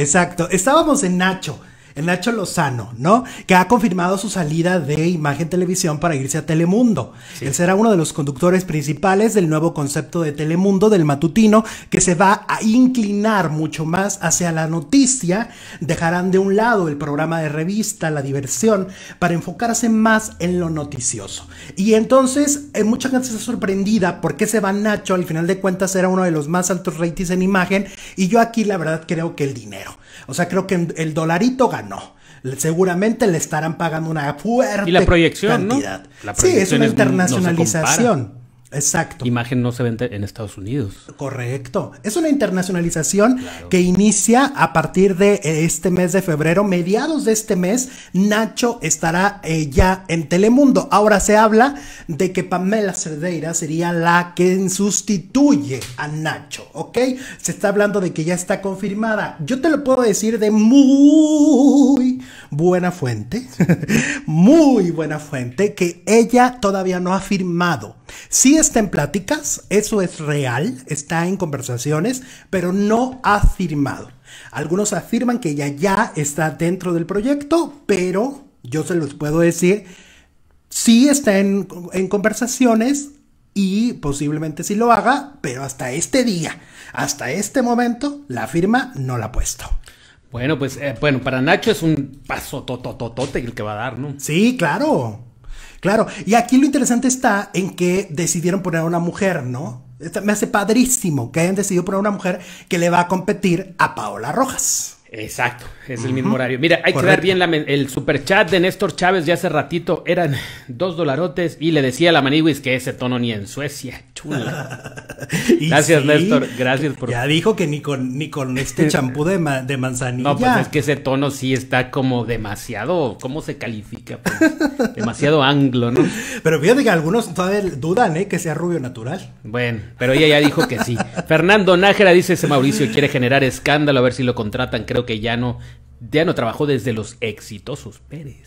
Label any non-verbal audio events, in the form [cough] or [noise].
Exacto. Estábamos en Nacho el Nacho Lozano, ¿no? Que ha confirmado su salida de Imagen Televisión para irse a Telemundo. Él será uno de los conductores principales del nuevo concepto de Telemundo, del matutino, que se va a inclinar mucho más hacia la noticia. Dejarán de un lado el programa de revista, la diversión, para enfocarse más en lo noticioso. Y entonces, en eh, mucha gente está sorprendida por qué se va Nacho. Al final de cuentas, era uno de los más altos ratings en Imagen. Y yo aquí, la verdad, creo que el dinero. O sea, creo que el dolarito gana no. Seguramente le estarán pagando una fuerte cantidad. sí, es una internacionalización. Exacto. Imagen no se vende en Estados Unidos. Correcto. Es una internacionalización que inicia a partir de eh, este mes de febrero, mediados de este mes, Nacho estará eh, ya en Telemundo. Ahora se habla de que Pamela Cerdeira sería la que sustituye a Nacho, ¿ok? Se está hablando de que ya está confirmada. Yo te lo puedo decir de muy buena fuente, [laughs] muy buena fuente, que ella todavía no ha firmado Sí está en pláticas, eso es real, está en conversaciones, pero no ha firmado. Algunos afirman que ya ya está dentro del proyecto, pero yo se los puedo decir, sí está en, en conversaciones y posiblemente Si lo haga, pero hasta este día, hasta este momento, la firma no la ha puesto. Bueno, pues eh, bueno, para Nacho es un paso totototote el que va a dar, ¿no? Sí, claro. Claro, y aquí lo interesante está en que decidieron poner a una mujer, ¿no? Me hace padrísimo que hayan decidido poner a una mujer que le va a competir a Paola Rojas. Exacto, es el mismo horario. Mira, hay que ver bien la, el superchat de Néstor Chávez ya hace ratito. Eran dos dolarotes y le decía a la Maniwis que ese tono ni en Suecia. [laughs] Gracias, Néstor. Gracias por. Ya dijo que ni con, ni con este [laughs] champú de, manzanilla. No, pues es que ese tono sí está como demasiado. ¿Cómo se califica? Pues, demasiado anglo, ¿no? [laughs] Pero fíjate que algunos todavía dudan, ¿eh? Que sea rubio natural. Bueno, pero ella ya dijo que sí. Fernando Nájera dice: Ese Mauricio quiere generar escándalo, a ver si lo contratan. Creo que ya no. Ya no trabajó desde los exitosos Pérez.